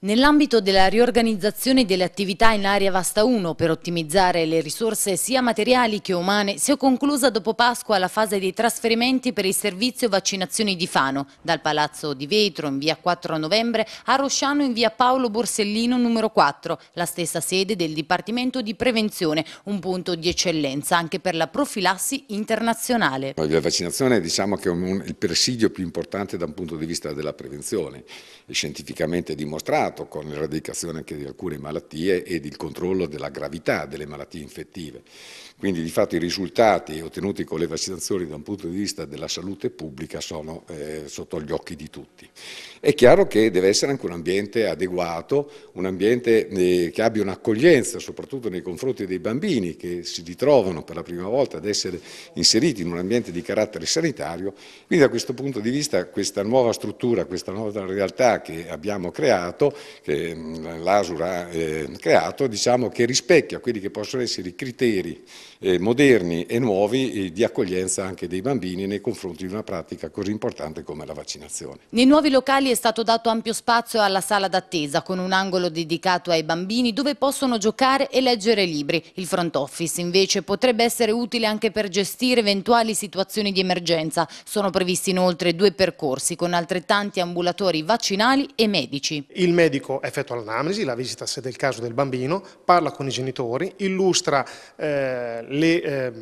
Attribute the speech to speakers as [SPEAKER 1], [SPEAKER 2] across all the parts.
[SPEAKER 1] Nell'ambito della riorganizzazione delle attività in area Vasta 1 per ottimizzare le risorse sia materiali che umane si è conclusa dopo Pasqua la fase dei trasferimenti per il servizio vaccinazioni di Fano dal Palazzo di Vetro in via 4 novembre a Rosciano in via Paolo Borsellino numero 4, la stessa sede del Dipartimento di Prevenzione, un punto di eccellenza anche per la profilassi internazionale.
[SPEAKER 2] La vaccinazione diciamo che è un, il presidio più importante da un punto di vista della prevenzione, è scientificamente dimostrato aiutato con l'eradicazione anche di alcune malattie ed il controllo della gravità delle malattie infettive. Quindi di fatto i risultati ottenuti con le vaccinazioni da un punto di vista della salute pubblica sono eh, sotto gli occhi di tutti. È chiaro che deve essere anche un ambiente adeguato, un ambiente eh, che abbia un'accoglienza soprattutto nei confronti dei bambini che si ritrovano per la prima volta ad essere inseriti in un ambiente di carattere sanitario. Quindi da questo punto di vista questa nuova struttura, questa nuova realtà che abbiamo creato che mm, l'Asur ha eh, creato, diciamo che rispecchia quelli che possono essere i criteri eh, moderni e nuovi eh, di accoglienza anche dei bambini nei confronti di una pratica così importante come la vaccinazione.
[SPEAKER 1] Nei nuovi locali è stato dato ampio spazio alla sala d'attesa con un angolo dedicato ai bambini dove possono giocare e leggere libri. Il front office invece potrebbe essere utile anche per gestire eventuali situazioni di emergenza. Sono previsti inoltre due percorsi con altrettanti ambulatori vaccinali e medici. Il
[SPEAKER 3] medico medico effettua l'anamnesi, la visita se del caso del bambino, parla con i genitori, illustra eh, le... Eh,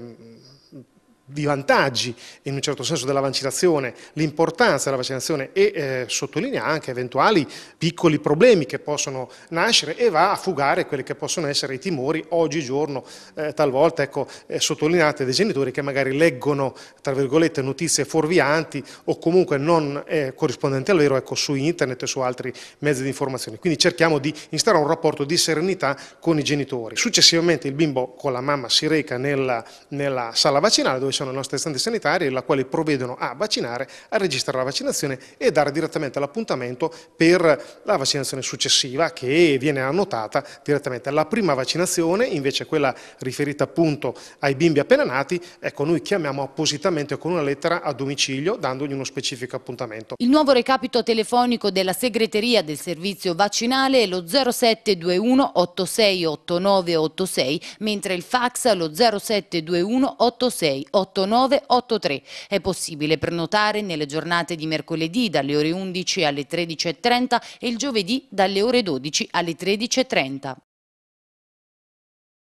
[SPEAKER 3] di vantaggi in un certo senso della vaccinazione, l'importanza della vaccinazione e eh, sottolinea anche eventuali piccoli problemi che possono nascere e va a fugare quelli che possono essere i timori oggigiorno eh, talvolta ecco, eh, sottolineate dai genitori che magari leggono tra virgolette notizie fuorvianti o comunque non eh, corrispondenti al vero ecco, su internet e su altri mezzi di informazione. Quindi cerchiamo di instaurare un rapporto di serenità con i genitori. Successivamente il bimbo con la mamma si reca nella, nella sala vaccinale dove sono le nostre istanze sanitarie, le quali provvedono a vaccinare, a registrare la vaccinazione e dare direttamente l'appuntamento per la vaccinazione successiva che viene annotata direttamente. La prima vaccinazione, invece quella riferita appunto ai bimbi appena nati, ecco noi chiamiamo appositamente con una lettera a domicilio dandogli uno specifico appuntamento. Il
[SPEAKER 1] nuovo recapito telefonico della segreteria del servizio vaccinale è lo 0721 86 89 mentre il fax lo 0721 86 86. 8983. È possibile prenotare nelle giornate di mercoledì dalle ore 11 alle 13.30 e il giovedì dalle ore 12 alle 13.30.